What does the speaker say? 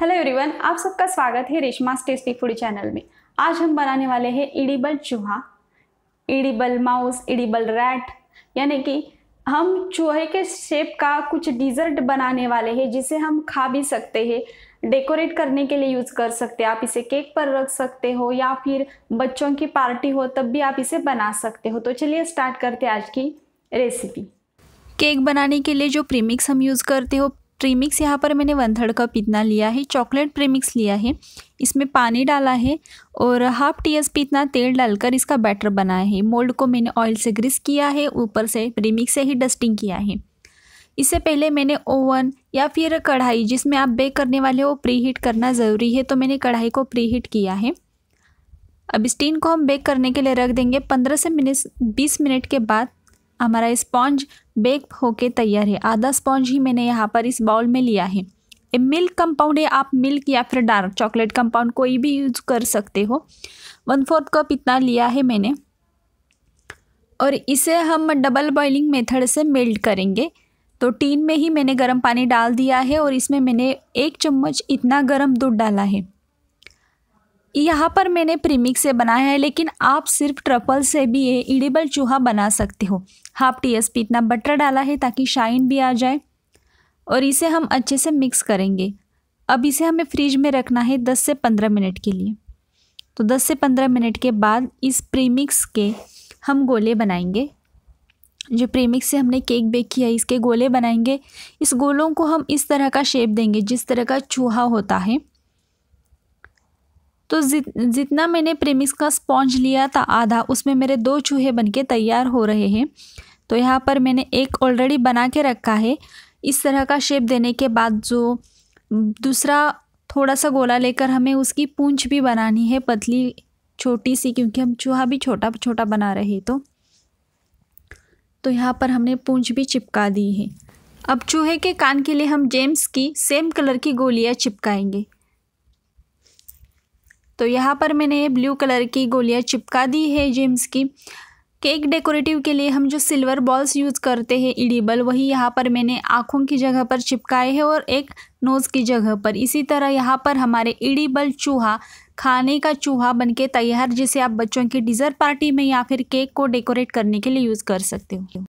hello everyone आप सबका स्वागत है रेशमा टेस्टी फूड चैनल में आज हम बनाने वाले हैं इडिबल चूहा इडिबल माउस इडिबल रैट यानी कि हम चूहे के शेप का कुछ डिज़र्ट बनाने वाले हैं जिसे हम खा भी सकते हैं डेकोरेट करने के लिए यूज़ कर सकते हैं आप इसे केक पर रख सकते हो या फिर बच्चों की पार्टी हो तब भी आप इसे बना सकते हो तो चलिए स्टार्ट करते हैं आज की रेसिपी केक बनाने के लिए जो प्रीमिक्स हम यूज़ करते हो प्रीमिक्स यहाँ पर मैंने वन थर्ड कप इतना लिया है चॉकलेट प्रीमिक्स लिया है इसमें पानी डाला है और हाफ टी एस इतना तेल डालकर इसका बैटर बनाया है मोल्ड को मैंने ऑयल से ग्रीस किया है ऊपर से प्रीमिक्स से ही डस्टिंग किया है इससे पहले मैंने ओवन या फिर कढ़ाई जिसमें आप बेक करने वाले हो प्री हीट करना ज़रूरी है तो मैंने कढ़ाई को प्री हीट किया है अब स्टीन को हम बेक करने के लिए रख देंगे पंद्रह से मिनट बीस मिनट के बाद हमारा स्पॉन्ज बेक होके तैयार है आधा स्पॉन्ज ही मैंने यहाँ पर इस बाउल में लिया है मिल्क कंपाउंड है आप मिल्क या फिर डार्क चॉकलेट कंपाउंड कोई भी यूज कर सकते हो वन फोर्थ कप इतना लिया है मैंने और इसे हम डबल बॉइलिंग मेथड से मेल्ट करेंगे तो टीन में ही मैंने गर्म पानी डाल दिया है और इसमें मैंने एक चम्मच इतना गर्म दूध डाला है यहाँ पर मैंने प्रीमिक्स से बनाया है लेकिन आप सिर्फ ट्रपल से भी ये इडिबल चूहा बना सकते हो हाफ टी एस पी इतना बटर डाला है ताकि शाइन भी आ जाए और इसे हम अच्छे से मिक्स करेंगे अब इसे हमें फ्रिज में रखना है दस से पंद्रह मिनट के लिए तो दस से पंद्रह मिनट के बाद इस प्रीमिक्स के हम गोले बनाएंगे जो प्रीमिक्स से हमने केक बेक किया है इसके गोले बनाएंगे इस गोलों को हम इस तरह का शेप देंगे जिस तरह का चूहा होता है तो जित जितना मैंने प्रेमिक्स का स्पॉन्ज लिया था आधा उसमें मेरे दो चूहे बनके तैयार हो रहे हैं तो यहाँ पर मैंने एक ऑलरेडी बना के रखा है इस तरह का शेप देने के बाद जो दूसरा थोड़ा सा गोला लेकर हमें उसकी पूंछ भी बनानी है पतली छोटी सी क्योंकि हम चूहा भी छोटा छोटा बना रहे तो तो यहाँ पर हमने पूंछ भी चिपका दी है अब चूहे के कान के लिए हम जेम्स की सेम कलर की गोलियाँ चिपकाएंगे तो यहाँ पर मैंने ये ब्लू कलर की गोलियाँ चिपका दी है जेम्स की केक डेकोरेटिव के लिए हम जो सिल्वर बॉल्स यूज़ करते हैं इडिबल वही यहाँ पर मैंने आँखों की जगह पर चिपकाए हैं और एक नोज़ की जगह पर इसी तरह यहाँ पर हमारे इडिबल चूहा खाने का चूहा बनके तैयार जिसे आप बच्चों की डिज़र्ट पार्टी में या फिर केक को डेकोरेट करने के लिए यूज़ कर सकते हो